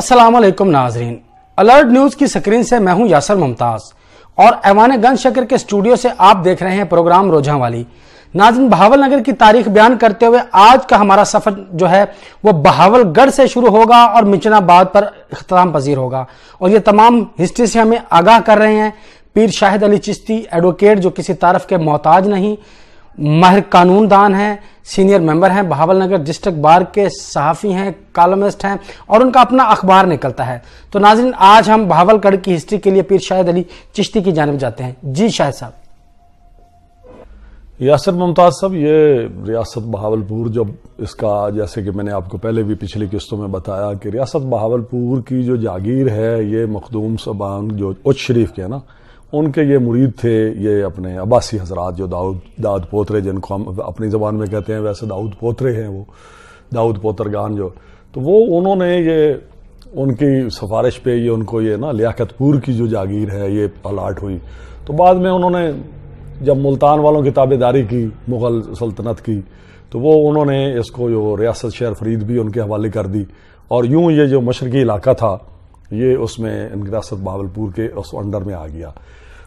السلام علیکم ناظرین الرٹ نیوز کی سکرین سے میں ہوں یاسر ممتاز اور ایوان گنج شکر کے اسٹوڈیو سے آپ دیکھ رہے ہیں پروگرام روجہ والی ناظرین بہاول نگر کی تاریخ بیان کرتے ہوئے آج کا ہمارا سفر جو ہے وہ بہاول گڑھ سے شروع ہوگا اور مچناباد پر اختتام پذیر ہوگا اور یہ تمام ہسٹری سے ہمیں آگاہ کر رہے ہیں پیر شاہد علی چشتی ایڈوکیٹ جو کسی طرف کے محتاج نہیں ماہر قانون دان ہیں سینئر ممبر ہیں بہاول نگر ڈسٹرکٹ بار کے صحافی ہیں کالمسٹ ہیں اور ان کا اپنا اخبار نکلتا ہے تو ناظرین آج ہم بہاول گڑھ کی ہسٹری کے لیے پیر شاہد علی چشتی کی جانب جاتے ہیں جی شاہد صاحب یاسر ممتاز صاحب یہ ریاست بہاول پور جب اس کا جیسے کہ میں نے آپ کو پہلے بھی پچھلی قسطوں میں بتایا کہ ریاست بہاول پور کی جو جاگیر ہے یہ مخدوم سبان جو اچھ شریف کے ہے نا ان کے یہ مرید تھے یہ اپنے عباسی حضرات جو داود داؤد پوترے جن کو ہم اپنی زبان میں کہتے ہیں ویسے داود پوترے ہیں وہ داود پوترگان جو تو وہ انہوں نے یہ ان کی سفارش پہ یہ ان کو یہ نا لیاقت پور کی جو جاگیر ہے یہ الارٹ ہوئی تو بعد میں انہوں نے جب ملتان والوں کی تابے داری کی مغل سلطنت کی تو وہ انہوں نے اس کو جو ریاست شہر فرید بھی ان کے حوالے کر دی اور یوں یہ جو مشرقی علاقہ تھا یہ اس میں ریاست بہاول پور کے اس انڈر میں آ گیا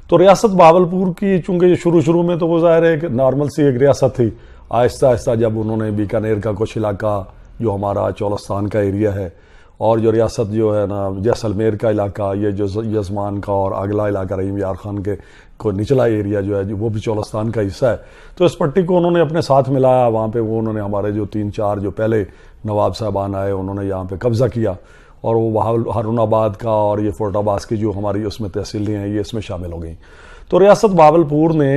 تو ریاست باول پور کی چونکہ شروع شروع میں تو وہ ظاہر ہے کہ نارمل سی ایک ریاست تھی آہستہ آہستہ جب انہوں نے بیکانیر کا کچھ علاقہ جو ہمارا چولستان کا ایریا ہے اور جو ریاست جو ہے نا جیسلمیر کا علاقہ یہ جو یزمان کا اور اگلا علاقہ رحیم یار خان کے کو نچلا ایریا جو ہے وہ بھی چولستان کا حصہ ہے تو اس پٹی کو انہوں نے اپنے ساتھ ملایا وہاں پہ وہ انہوں نے ہمارے جو تین چار جو پہلے نواب صاحبان آئے انہوں نے یہاں پہ قبضہ کیا اور وہ ہارون آباد کا اور یہ فورٹ آباز کی جو ہماری اس میں تحصیلیں ہیں یہ اس میں شامل ہو گئیں تو ریاست بہاول پور نے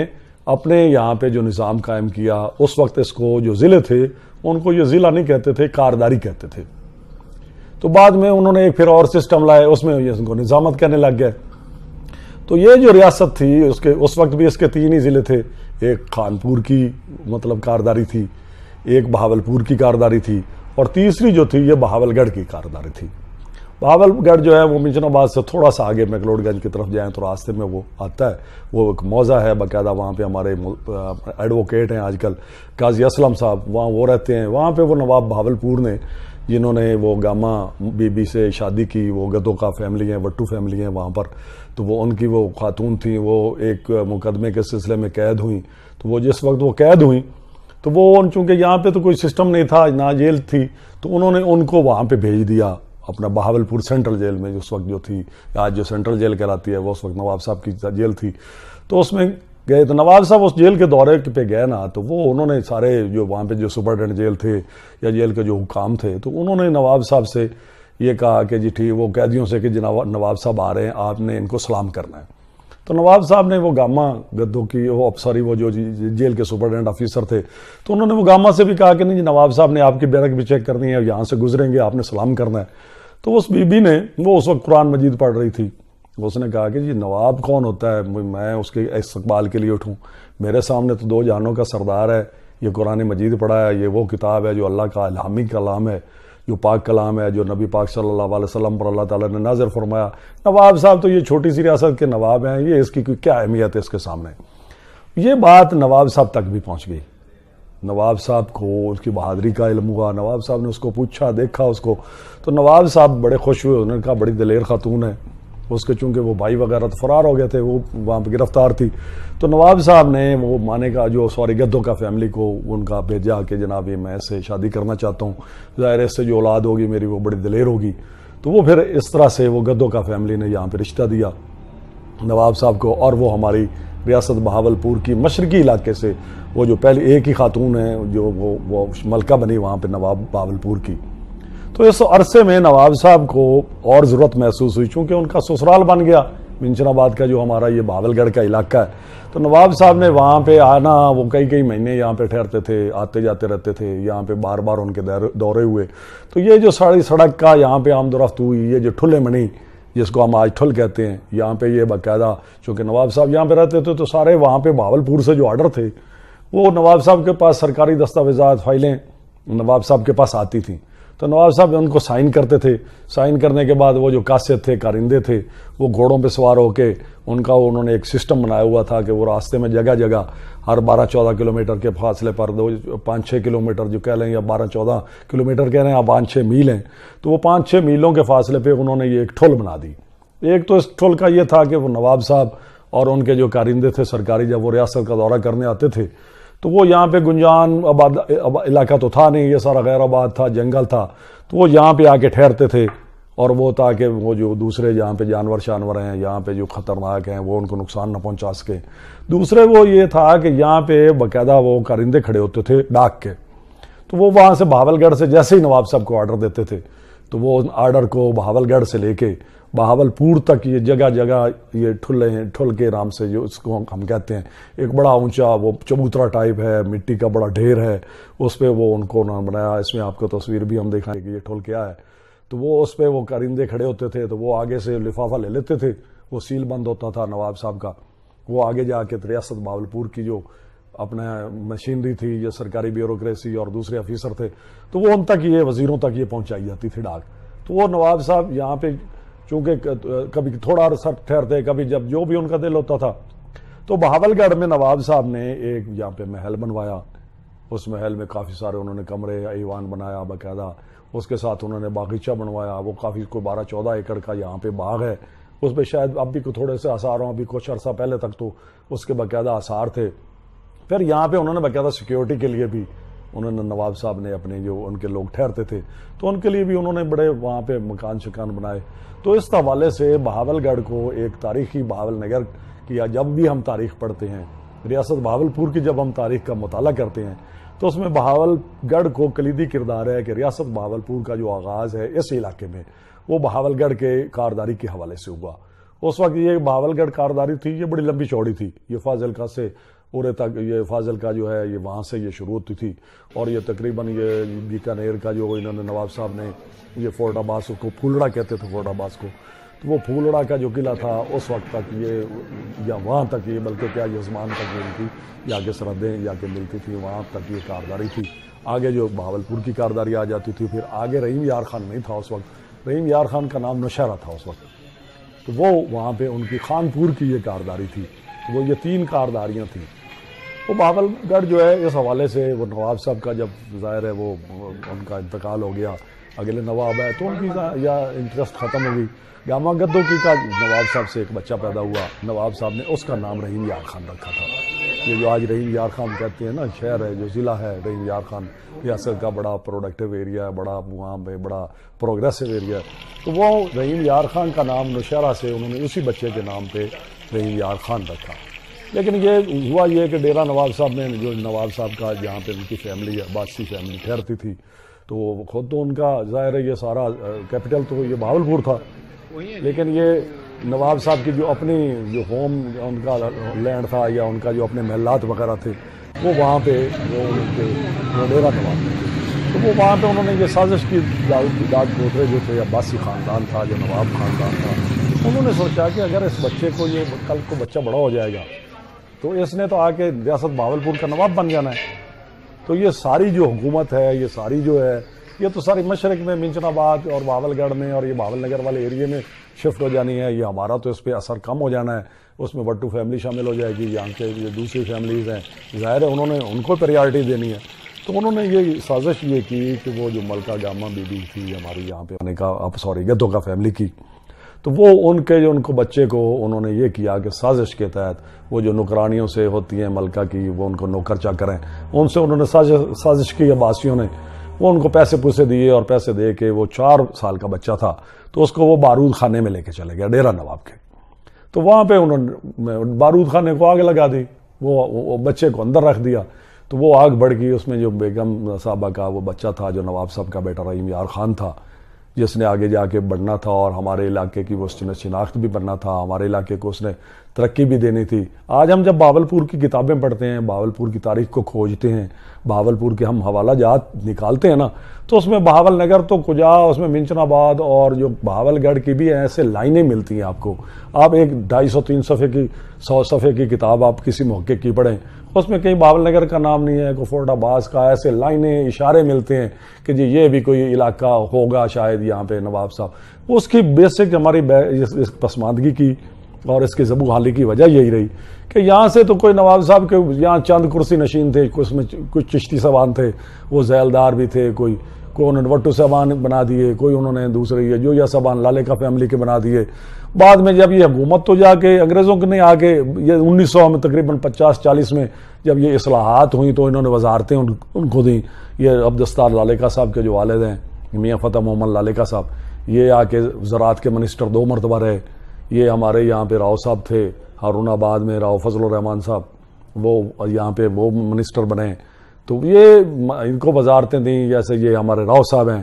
اپنے یہاں پہ جو نظام قائم کیا اس وقت اس کو جو ضلع تھے ان کو یہ ضلع نہیں کہتے تھے کارداری کہتے تھے تو بعد میں انہوں نے ایک پھر اور سسٹم لائے اس میں یہ ان کو نظامت کہنے لگ گئے تو یہ جو ریاست تھی اس کے اس وقت بھی اس کے تین ہی ضلع تھے ایک خانپور کی مطلب کارداری تھی ایک بہاول پور کی کارداری تھی اور تیسری جو تھی یہ بہاول گڑھ کی کارداری تھی بہاول گڑھ جو ہے وہ منشن آباد سے تھوڑا سا آگے مکلوڈ گنج کی طرف جائیں تو راستے میں وہ آتا ہے وہ ایک موزہ ہے باقاعدہ وہاں پہ ہمارے ایڈوکیٹ ہیں آج کل قاضی اسلم صاحب وہاں وہ رہتے ہیں وہاں پہ وہ نواب بہاول پور نے جنہوں نے وہ گاما بی بی سے شادی کی وہ گدوں کا فیملی ہیں وٹو فیملی ہیں وہاں پر تو وہ ان کی وہ خاتون تھیں وہ ایک مقدمے کے سلسلے میں قید ہوئیں تو وہ جس وقت وہ قید ہوئیں تو وہ چونکہ یہاں پہ تو کوئی سسٹم نہیں تھا نہ جیل تھی تو انہوں نے ان کو وہاں پہ بھیج دیا اپنا بہاول پور سینٹرل جیل میں اس وقت جو تھی آج جو سینٹرل جیل کہلاتی ہے وہ اس وقت نواب صاحب کی جیل تھی تو اس میں گئے تو نواب صاحب اس جیل کے دورے پہ گئے نا تو وہ انہوں نے سارے جو وہاں پہ جو سپرٹینڈنٹ جیل تھے یا جیل کے جو حکام تھے تو انہوں نے نواب صاحب سے یہ کہا کہ جی ٹھیک وہ قیدیوں سے کہ جی نواب صاحب آ رہے ہیں آپ نے ان کو سلام کرنا ہے تو نواب صاحب نے وہ گاما گدو کی وہ افسری سوری وہ جو جی-، جی جیل کے سپرٹینڈنٹ آفیسر تھے تو انہوں نے وہ گاما سے بھی کہا کہ نہیں جی نواب صاحب نے آپ کی بیرک بھی چیک کرنی ہے یہاں سے گزریں گے آپ نے سلام کرنا ہے تو اس بی بی نے وہ اس وقت قرآن مجید پڑھ رہی تھی اس نے کہا کہ جی نواب کون ہوتا ہے میں اس کے استقبال کے لیے اٹھوں میرے سامنے تو دو جہانوں کا سردار ہے یہ قرآن مجید پڑھا ہے یہ وہ کتاب ہے جو اللہ کا الہامی کلام ہے جو پاک کلام ہے جو نبی پاک صلی اللہ علیہ وسلم پر اللہ تعالیٰ نے نظر فرمایا نواب صاحب تو یہ چھوٹی سی ریاست کے نواب ہیں یہ اس کی کیا اہمیت ہے اس کے سامنے یہ بات نواب صاحب تک بھی پہنچ گئی نواب صاحب کو اس کی بہادری کا علم ہوا نواب صاحب نے اس کو پوچھا دیکھا اس کو تو نواب صاحب بڑے خوش ہوئے انہوں نے کہا بڑی دلیر خاتون ہے اس کے چونکہ وہ بھائی وغیرہ تو فرار ہو گئے تھے وہ وہاں پہ گرفتار تھی تو نواب صاحب نے وہ مانے کا جو سوری گدوں کا فیملی کو ان کا بھیجا کہ جناب یہ میں اس سے شادی کرنا چاہتا ہوں ظاہر اس سے جو اولاد ہوگی میری وہ بڑی دلیر ہوگی تو وہ پھر اس طرح سے وہ گدوں کا فیملی نے یہاں پہ رشتہ دیا نواب صاحب کو اور وہ ہماری ریاست بہاول پور کی مشرقی علاقے سے وہ جو پہلے ایک ہی خاتون ہیں جو وہ وہ ملکہ بنی وہاں پہ نواب بہاول پور کی تو اس عرصے میں نواب صاحب کو اور ضرورت محسوس ہوئی چونکہ ان کا سسرال بن گیا منچن آباد کا جو ہمارا یہ بہاول گڑھ کا علاقہ ہے تو نواب صاحب نے وہاں پہ آنا وہ کئی کئی مہینے یہاں پہ ٹھہرتے تھے آتے جاتے رہتے تھے یہاں پہ بار بار ان کے دورے ہوئے تو یہ جو ساری سڑک کا یہاں پہ رفت ہوئی یہ جو ٹھلے منی جس کو ہم آج ٹھل کہتے ہیں یہاں پہ یہ باقاعدہ چونکہ نواب صاحب یہاں پہ رہتے تھے تو سارے وہاں پہ بھاول پور سے جو آرڈر تھے وہ نواب صاحب کے پاس سرکاری دستاویزات فائلیں نواب صاحب کے پاس آتی تھیں تو نواب صاحب ان کو سائن کرتے تھے سائن کرنے کے بعد وہ جو کاسیت تھے کارندے تھے وہ گھوڑوں پہ سوار ہو کے ان کا انہوں نے ایک سسٹم بنایا ہوا تھا کہ وہ راستے میں جگہ جگہ ہر بارہ چودہ کلومیٹر کے فاصلے پر دو پانچ چھ کلومیٹر جو کہہ لیں یا بارہ چودہ کلومیٹر کہہ رہے ہیں پانچ چھ میل ہیں تو وہ پانچ چھ میلوں کے فاصلے پہ انہوں نے یہ ایک ٹھول بنا دی ایک تو اس ٹھول کا یہ تھا کہ وہ نواب صاحب اور ان کے جو کارندے تھے سرکاری جب وہ ریاست کا دورہ کرنے آتے تھے تو وہ یہاں پہ گنجان آباد علاقہ تو تھا نہیں یہ سارا غیر آباد تھا جنگل تھا تو وہ یہاں پہ آ کے ٹھہرتے تھے اور وہ تھا کہ وہ جو دوسرے جہاں پہ جانور شانور ہیں یہاں پہ جو خطرناک ہیں وہ ان کو نقصان نہ پہنچا سکیں دوسرے وہ یہ تھا کہ یہاں پہ باقاعدہ وہ کرندے کھڑے ہوتے تھے ڈاک کے تو وہ وہاں سے بہاول گڑھ سے جیسے ہی نواب صاحب کو آرڈر دیتے تھے تو وہ آرڈر کو بہاول گڑھ سے لے کے بہاول پور تک یہ جگہ جگہ یہ ٹھلے ہیں ٹھل کے رام سے جو اس کو ہم کہتے ہیں ایک بڑا اونچا وہ چبوترا ٹائپ ہے مٹی کا بڑا ڈھیر ہے اس پہ وہ ان کو انہوں نے بنایا اس میں آپ کو تصویر بھی ہم دیکھیں کہ یہ ٹھل کیا ہے تو وہ اس پہ وہ کرندے کھڑے ہوتے تھے تو وہ آگے سے لفافہ لے لیتے تھے وہ سیل بند ہوتا تھا نواب صاحب کا وہ آگے جا کے ریاست بہاول پور کی جو اپنے مشینری تھی یا سرکاری بیوروکریسی اور دوسرے افیسر تھے تو وہ ان تک یہ وزیروں تک یہ پہنچائی جاتی تھی ڈاک تو وہ نواب صاحب یہاں پہ چونکہ کبھی تھوڑا عرصہ ٹھہرتے کبھی جب جو بھی ان کا دل ہوتا تھا تو بہاول گڑھ میں نواب صاحب نے ایک یہاں پہ محل بنوایا اس محل میں کافی سارے انہوں نے کمرے ایوان بنایا باقاعدہ اس کے ساتھ انہوں نے باغیچہ بنوایا وہ کافی کوئی بارہ چودہ ایکڑ کا یہاں پہ باغ ہے اس پہ شاید اب بھی تھوڑے سے آثار ہوں ابھی کچھ عرصہ پہلے تک تو اس کے باقاعدہ آثار تھے پھر یہاں پہ انہوں نے باقاعدہ سیکیورٹی کے لیے بھی انہوں نے نواب صاحب نے اپنے جو ان کے لوگ ٹھہرتے تھے تو ان کے لیے بھی انہوں نے بڑے وہاں پہ مکان شکان بنائے تو اس حوالے سے بہاول گڑھ کو ایک تاریخی بہاول نگر کیا جب بھی ہم تاریخ پڑھتے ہیں ریاست بہاول پور کی جب ہم تاریخ کا مطالعہ کرتے ہیں تو اس میں بہاول گڑھ کو کلیدی کردار ہے کہ ریاست بہاول پور کا جو آغاز ہے اس علاقے میں وہ بہاول گڑھ کے کارداری کے حوالے سے ہوا اس وقت یہ بہاول گڑھ کارداری تھی یہ بڑی لمبی چوڑی تھی یہ فاضل کا سے پورے تک یہ فاضل کا جو ہے یہ وہاں سے یہ شروع ہوتی تھی اور یہ تقریباً یہ بیکانیر کا جو انہوں نے نواب صاحب نے یہ فورٹ عباس کو پھولڑا کہتے تھے فورٹ عباس کو تو وہ پھولڑا کا جو قلعہ تھا اس وقت تک یہ یا وہاں تک یہ بلکہ یہ زمان تک یہ تھی یا کہ سرحدیں یا کہ ملتی تھی وہاں تک یہ کارداری تھی آگے جو بہاول پور کی کارداری آ جاتی تھی پھر آگے رحیم یار خان نہیں تھا اس وقت رحیم یار خان کا نام نشہرہ تھا اس وقت تو وہ وہاں پہ ان کی خان پور کی یہ کارداری تھی وہ یہ تین کارداریاں تھیں وہ بہاول گڑھ جو ہے اس حوالے سے وہ نواب صاحب کا جب ظاہر ہے وہ ان کا انتقال ہو گیا اگلے نواب ہے تو ان کی یا انٹرسٹ ختم ہو گئی گاما گدوں کی کا نواب صاحب سے ایک بچہ پیدا ہوا نواب صاحب نے اس کا نام رحیم یار خان رکھا تھا یہ جو آج رحیم یار خان کہتے ہیں نا شہر ہے جو ضلع ہے رحیم یار خان ریاست کا بڑا پروڈکٹیو ایریا ہے بڑا وہاں ہے بڑا پروگریسو ایریا ہے تو وہ رحیم یار خان کا نام نوشہ سے انہوں نے اسی بچے کے نام پہ رحیم یار خان رکھا لیکن یہ ہوا یہ کہ ڈیرا نواز صاحب میں جو نواز صاحب کا جہاں پہ ان کی فیملی عباسی فیملی ٹھہرتی تھی تو خود تو ان کا ظاہر ہے یہ سارا کیپٹل تو یہ بھاول پور تھا لیکن یہ نواب صاحب کی جو اپنی جو ہوم ان کا لینڈ تھا یا ان کا جو اپنے محلات وغیرہ تھے وہ وہاں پہ وہ ان کے ڈیرا تھے تو وہ وہاں پہ انہوں نے یہ سازش کی داد گوترے جو تھے یا خاندان تھا یا نواب خاندان تھا انہوں نے سوچا کہ اگر اس بچے کو یہ کل کو بچہ بڑا ہو جائے گا تو اس نے تو آ کے ریاست بھاول پور کا نواب بن جانا ہے تو یہ ساری جو حکومت ہے یہ ساری جو ہے یہ تو ساری مشرق میں منچن آباد اور بھاول گڑھ میں اور یہ بھاول نگر والے ایریے میں شفٹ ہو جانی ہے یہ ہمارا تو اس پہ اثر کم ہو جانا ہے اس میں بٹو فیملی شامل ہو جائے گی یہاں کے جو دوسری فیملیز ہیں ظاہر ہے انہوں نے ان کو پریارٹی دینی ہے تو انہوں نے یہ سازش یہ کی کہ وہ جو ملکہ جامع بی بی تھی ہماری یہاں پہ آنے کا سوری گدوں کا فیملی کی تو وہ ان کے جو ان کو بچے کو انہوں نے یہ کیا کہ سازش کے تحت وہ جو نکرانیوں سے ہوتی ہیں ملکہ کی وہ ان کو نوکر چاہ کریں ان سے انہوں نے سازش کی عباسیوں نے وہ ان کو پیسے پوسے دیے اور پیسے دے کے وہ چار سال کا بچہ تھا تو اس کو وہ بارود خانے میں لے کے چلے گیا ڈیرا نواب کے تو وہاں پہ انہوں نے بارود خانے کو آگ لگا دی وہ بچے کو اندر رکھ دیا تو وہ آگ بڑھ گئی اس میں جو بیگم صاحبہ کا وہ بچہ تھا جو نواب صاحب کا بیٹا رحیم یار خان تھا جس نے آگے جا کے بڑھنا تھا اور ہمارے علاقے کی وہ شناخت بھی بننا تھا ہمارے علاقے کو اس نے ترقی بھی دینی تھی آج ہم جب باول پور کی کتابیں پڑھتے ہیں باول پور کی تاریخ کو کھوجتے ہیں باول پور کے ہم حوالہ جات نکالتے ہیں نا تو اس میں بہاول نگر تو کجا اس میں منچن آباد اور جو بہاول گڑھ کی بھی ایسے لائنیں ملتی ہیں آپ کو آپ ایک ڈھائی سو تین صفحے کی سو صفحے کی کتاب آپ کسی موقع کی پڑھیں اس میں کہیں باول نگر کا نام نہیں ہے کفورٹ آباس کا ایسے لائنیں اشارے ملتے ہیں کہ جی یہ بھی کوئی علاقہ ہوگا شاید یہاں پہ نواب صاحب اس کی بیسک ہماری پسماندگی کی اور اس کی زبو حالی کی وجہ یہی رہی کہ یہاں سے تو کوئی نواب صاحب کے یہاں چند کرسی نشین تھے اس میں کچھ چشتی سوان تھے وہ زیلدار بھی تھے کوئی کوئی انہوں نے وٹو سوان بنا دیے کوئی انہوں نے دوسرے جو یا سوان لالے کا فیملی کے بنا دیے بعد میں جب یہ حکومت تو جا کے انگریزوں کے نہیں آ کے یہ انیس سو میں تقریباً پچاس چالیس میں جب یہ اصلاحات ہوئیں تو انہوں نے وزارتیں ان کو دیں یہ عبدستار لالے کا صاحب کے جو والد ہیں میاں فتح محمد لالے کا صاحب یہ آ کے زراعت کے منسٹر دو مرتبہ رہے یہ ہمارے یہاں پہ راؤ صاحب تھے ہارون آباد میں راؤ فضل الرحمان صاحب وہ یہاں پہ وہ منسٹر بنے تو یہ ان کو وزارتیں دیں جیسے یہ ہمارے راؤ صاحب ہیں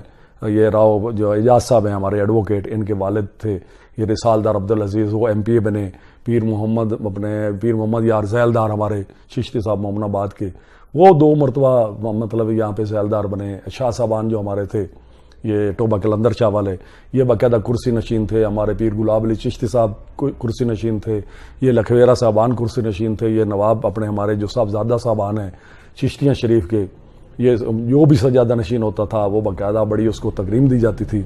یہ راؤ جو اعجاز صاحب ہیں ہمارے ایڈوکیٹ ان کے والد تھے یہ رسالدار عبدالعزیز وہ ایم پی اے بنے پیر محمد اپنے پیر محمد یار زیلدار ہمارے ششتی صاحب مومن آباد کے وہ دو مرتبہ مطلب یہاں پہ زیلدار بنے شاہ صاحبان جو ہمارے تھے یہ ٹوبہ کلندر شاہ والے یہ باقاعدہ کرسی نشین تھے ہمارے پیر گلاب علی چشتی صاحب کرسی نشین تھے یہ لکھویرا صاحبان کرسی نشین تھے یہ نواب اپنے ہمارے جو صاحبزادہ صاحبان ہیں چشتیاں شریف کے یہ جو بھی سجادہ نشین ہوتا تھا وہ باقاعدہ بڑی اس کو تقریم دی جاتی تھی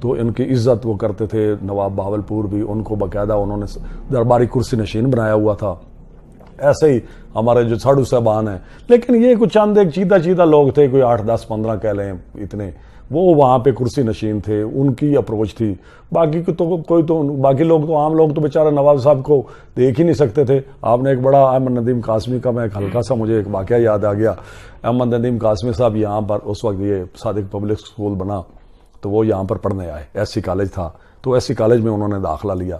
تو ان کی عزت وہ کرتے تھے نواب بہاول پور بھی ان کو باقاعدہ انہوں نے درباری کرسی نشین بنایا ہوا تھا ایسے ہی ہمارے جو ساڑھو صاحبان ہیں لیکن یہ کچھ چند ایک چیدہ چیدہ لوگ تھے کوئی آٹھ دس پندرہ کہہ لیں اتنے وہ وہاں پہ کرسی نشین تھے ان کی اپروچ تھی باقی تو کوئی تو باقی لوگ تو عام لوگ تو بیچارہ نواز صاحب کو دیکھ ہی نہیں سکتے تھے آپ نے ایک بڑا احمد ندیم قاسمی کا میں ایک ہلکا سا مجھے ایک واقعہ یاد آ گیا احمد ندیم قاسمی صاحب یہاں پر اس وقت یہ صادق پبلک اسکول بنا تو وہ یہاں پر پڑھنے آئے ایس سی کالج تھا تو ایس سی کالج میں انہوں نے داخلہ لیا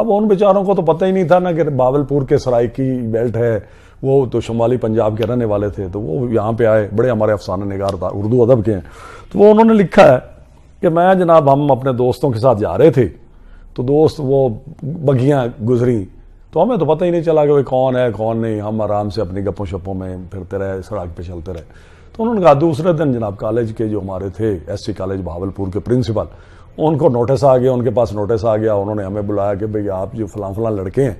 اب ان بیچاروں کو تو پتہ ہی نہیں تھا نا کہ باول پور کے سرائکی بیلٹ ہے وہ تو شمالی پنجاب کے رہنے والے تھے تو وہ یہاں پہ آئے بڑے ہمارے افسانہ نگار تھا اردو ادب کے ہیں تو وہ انہوں نے لکھا ہے کہ میں جناب ہم اپنے دوستوں کے ساتھ جا رہے تھے تو دوست وہ بگیاں گزری تو ہمیں تو پتہ ہی نہیں چلا کہ وہ کون ہے کون نہیں ہم آرام سے اپنی گپوں شپوں میں پھرتے رہے سڑک پہ چلتے رہے تو انہوں نے کہا دوسرے دن جناب کالج کے جو ہمارے تھے ایس سی کالج بھاول پور کے پرنسپل ان کو نوٹس آ گیا ان کے پاس نوٹس آ گیا انہوں نے ہمیں بلایا کہ بھئی آپ جو فلاں فلاں لڑکے ہیں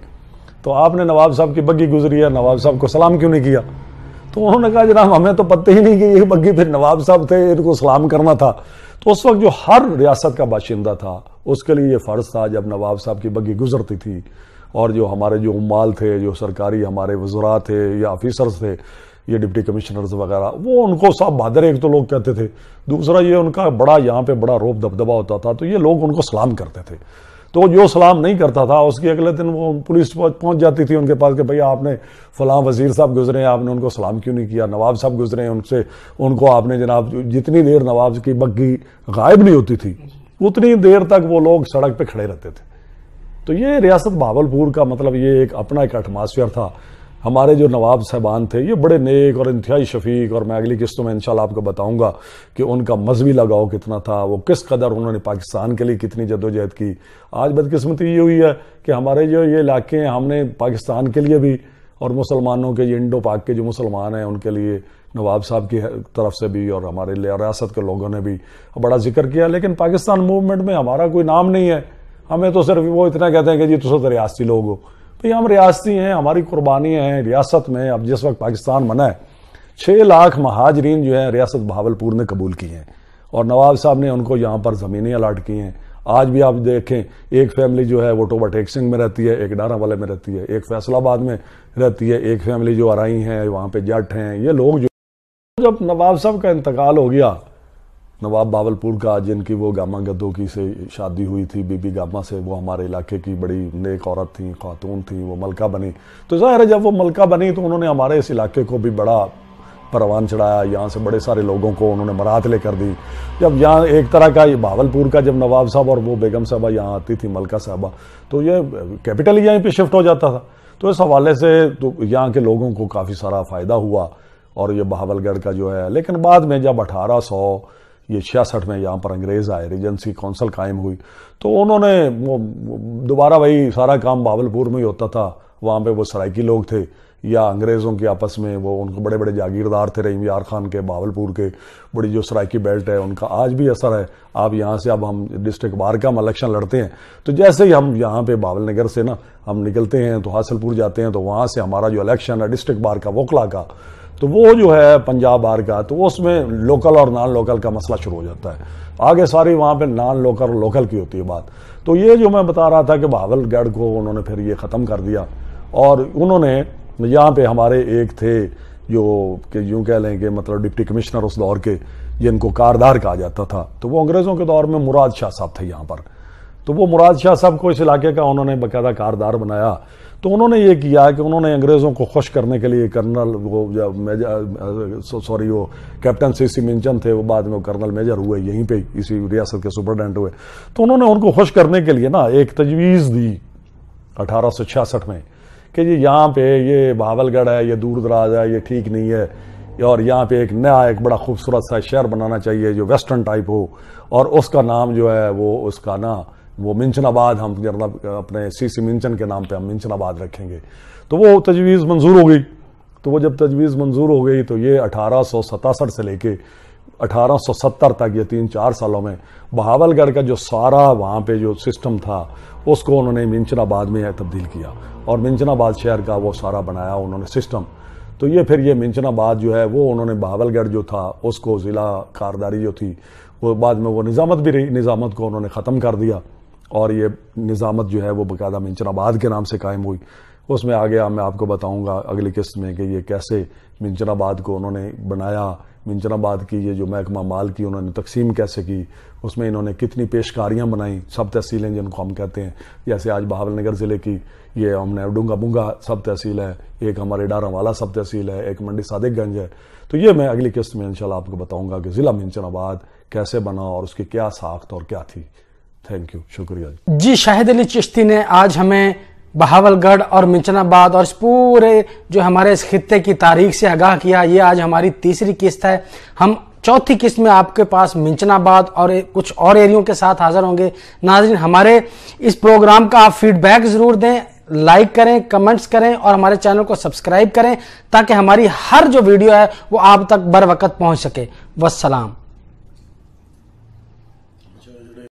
تو آپ نے نواب صاحب کی بگی گزری ہے نواب صاحب کو سلام کیوں نہیں کیا تو انہوں نے کہا جناب ہمیں تو پتہ ہی نہیں کہ یہ بگی پھر نواب صاحب تھے ان کو سلام کرنا تھا تو اس وقت جو ہر ریاست کا باشندہ تھا اس کے لیے یہ فرض تھا جب نواب صاحب کی بگی گزرتی تھی اور جو ہمارے جو عمال تھے جو سرکاری ہمارے وزراء تھے یا آفیسرز تھے یا ڈپٹی کمشنرز وغیرہ وہ ان کو سب بہادر ایک تو لوگ کہتے تھے دوسرا یہ ان کا بڑا یہاں پہ بڑا روپ دبدبا ہوتا تھا تو یہ لوگ ان کو سلام کرتے تھے تو جو سلام نہیں کرتا تھا اس کی اگلے دن وہ پولیس پہنچ جاتی تھی ان کے پاس کہ بھئی آپ نے فلاں وزیر صاحب گزرے ہیں آپ نے ان کو سلام کیوں نہیں کیا نواب صاحب گزرے ہیں ان سے ان کو آپ نے جناب جتنی دیر نواب کی بگی غائب نہیں ہوتی تھی اتنی دیر تک وہ لوگ سڑک پہ کھڑے رہتے تھے تو یہ ریاست بھاول پور کا مطلب یہ ایک اپنا ایک ایٹماسفیئر تھا ہمارے جو نواب صاحبان تھے یہ بڑے نیک اور انتہائی شفیق اور میں اگلی قسطوں میں انشاءاللہ آپ کو بتاؤں گا کہ ان کا مذہبی لگاؤ کتنا تھا وہ کس قدر انہوں نے پاکستان کے لیے کتنی جد و جہد کی آج بدقسمتی یہ ہوئی ہے کہ ہمارے جو یہ علاقے ہیں ہم نے پاکستان کے لیے بھی اور مسلمانوں کے انڈو پاک کے جو مسلمان ہیں ان کے لیے نواب صاحب کی طرف سے بھی اور ہمارے لیے ریاست کے لوگوں نے بھی بڑا ذکر کیا لیکن پاکستان موومنٹ میں ہمارا کوئی نام نہیں ہے ہمیں تو صرف وہ اتنا کہتے ہیں کہ جی تصویر ریاستی لوگ ہو بھئی ہم ریاستی ہیں ہماری قربانی ہیں ریاست میں اب جس وقت پاکستان ہے چھ لاکھ مہاجرین جو ہیں ریاست بہاولپور نے قبول کی ہیں اور نواب صاحب نے ان کو یہاں پر زمینیں الاٹ کی ہیں آج بھی آپ دیکھیں ایک فیملی جو ہے وہ ٹوبا ٹیکسنگ میں رہتی ہے ایک ڈارا والے میں رہتی ہے ایک فیصل آباد میں رہتی ہے ایک فیملی جو آرائی ہیں وہاں پہ جٹ ہیں یہ لوگ جو جب نواب صاحب کا انتقال ہو گیا نواب باول پور کا جن کی وہ گاما گدو کی سے شادی ہوئی تھی بی بی گاما سے وہ ہمارے علاقے کی بڑی نیک عورت تھیں خاتون تھیں وہ ملکہ بنی تو ظاہر ہے جب وہ ملکہ بنی تو انہوں نے ہمارے اس علاقے کو بھی بڑا پروان چڑھایا یہاں سے بڑے سارے لوگوں کو انہوں نے مرات لے کر دی جب یہاں ایک طرح کا یہ باول پور کا جب نواب صاحب اور وہ بیگم صاحبہ یہاں آتی تھی ملکہ صاحبہ تو یہ کیپٹل یہیں پہ شفٹ ہو جاتا تھا تو اس حوالے سے تو یہاں کے لوگوں کو کافی سارا فائدہ ہوا اور یہ بہاول گڑھ کا جو ہے لیکن بعد میں جب اٹھارہ سو یہ چھیاسٹھ میں یہاں پر انگریز آئے ریجنسی کونسل قائم ہوئی تو انہوں نے وہ دوبارہ وہی سارا کام باول پور میں ہی ہوتا تھا وہاں پہ وہ سرائکی لوگ تھے یا انگریزوں کے آپس میں وہ ان کو بڑے بڑے جاگیردار تھے رحیم یار خان کے باول پور کے بڑی جو سرائکی بیلٹ ہے ان کا آج بھی اثر ہے آپ یہاں سے اب ہم ڈسٹرکٹ بار کا ہم الیکشن لڑتے ہیں تو جیسے ہی ہم یہاں پہ باول نگر سے نا ہم نکلتے ہیں تو حاصل پور جاتے ہیں تو وہاں سے ہمارا جو الیکشن ہے ڈسٹرک بار کا وکلا کا تو وہ جو ہے پنجاب آر کا تو اس میں لوکل اور نان لوکل کا مسئلہ شروع ہو جاتا ہے آگے ساری وہاں پہ نان لوکل لوکل کی ہوتی ہے بات تو یہ جو میں بتا رہا تھا کہ بہاول گڑھ کو انہوں نے پھر یہ ختم کر دیا اور انہوں نے یہاں پہ ہمارے ایک تھے جو کہ یوں کہہ لیں کہ مطلب ڈپٹی کمشنر اس دور کے جن کو کاردار کہا جاتا تھا تو وہ انگریزوں کے دور میں مراد شاہ صاحب تھے یہاں پر تو وہ مراد شاہ صاحب کو اس علاقے کا انہوں نے باقاعدہ کاردار بنایا تو انہوں نے یہ کیا کہ انہوں نے انگریزوں کو خوش کرنے کے لیے کرنل وہ سوری وہ کیپٹن سی سی منچن تھے وہ بعد میں وہ کرنل میجر ہوئے یہیں پہ اسی ریاست کے سپرڈینٹ ہوئے تو انہوں نے ان کو خوش کرنے کے لیے نا ایک تجویز دی اٹھارہ سو چھیاسٹھ میں کہ جی یہاں پہ یہ بھاول گڑھ ہے یہ دور دراز ہے یہ ٹھیک نہیں ہے اور یہاں پہ ایک نیا ایک بڑا خوبصورت سا شہر بنانا چاہیے جو ویسٹرن ٹائپ ہو اور اس کا نام جو ہے وہ اس کا نا وہ منچن آباد ہم مطلب اپنے سی سی منشن کے نام پہ ہم منچن آباد رکھیں گے تو وہ تجویز منظور ہو گئی تو وہ جب تجویز منظور ہو گئی تو یہ اٹھارہ سو ستاسٹھ سے لے کے اٹھارہ سو ستر تک یہ تین چار سالوں میں بہاول گڑھ کا جو سارا وہاں پہ جو سسٹم تھا اس کو انہوں نے آباد میں تبدیل کیا اور منچن آباد شہر کا وہ سارا بنایا انہوں نے سسٹم تو یہ پھر یہ آباد جو ہے وہ انہوں نے بہاول گڑھ جو تھا اس کو ضلع کارداری جو تھی وہ بعد میں وہ نظامت بھی رہی نظامت کو انہوں نے ختم کر دیا اور یہ نظامت جو ہے وہ باقاعدہ منچن آباد کے نام سے قائم ہوئی اس میں آگے میں آپ کو بتاؤں گا اگلی قسط میں کہ یہ کیسے منچن آباد کو انہوں نے بنایا منچن آباد کی یہ جو محکمہ مال کی انہوں نے تقسیم کیسے کی اس میں انہوں نے کتنی پیشکاریاں بنائیں سب تحصیلیں جن کو ہم کہتے ہیں جیسے آج بہاول نگر ضلع کی یہ ہم نے ڈونگا بونگا سب تحصیل ہے ایک ہمارے ڈارہ والا سب تحصیل ہے ایک منڈی صادق گنج ہے تو یہ میں اگلی قسط میں انشاءاللہ آپ کو بتاؤں گا کہ ضلع منچن آباد کیسے بنا اور اس کی کیا ساخت اور کیا تھی تھینک یو شکریہ جی شاہد علی چشتی نے آج ہمیں بہاول گڑھ اور منچن آباد اور اس پورے جو ہمارے اس خطے کی تاریخ سے آگاہ کیا یہ آج ہماری تیسری قسط ہے ہم چوتھی قسط میں آپ کے پاس منچن آباد اور کچھ اور ایریوں کے ساتھ حاضر ہوں گے ناظرین ہمارے اس پروگرام کا آپ فیڈ بیک ضرور دیں لائک کریں کمنٹس کریں اور ہمارے چینل کو سبسکرائب کریں تاکہ ہماری ہر جو ویڈیو ہے وہ آپ تک بر وقت پہنچ سکے وسلام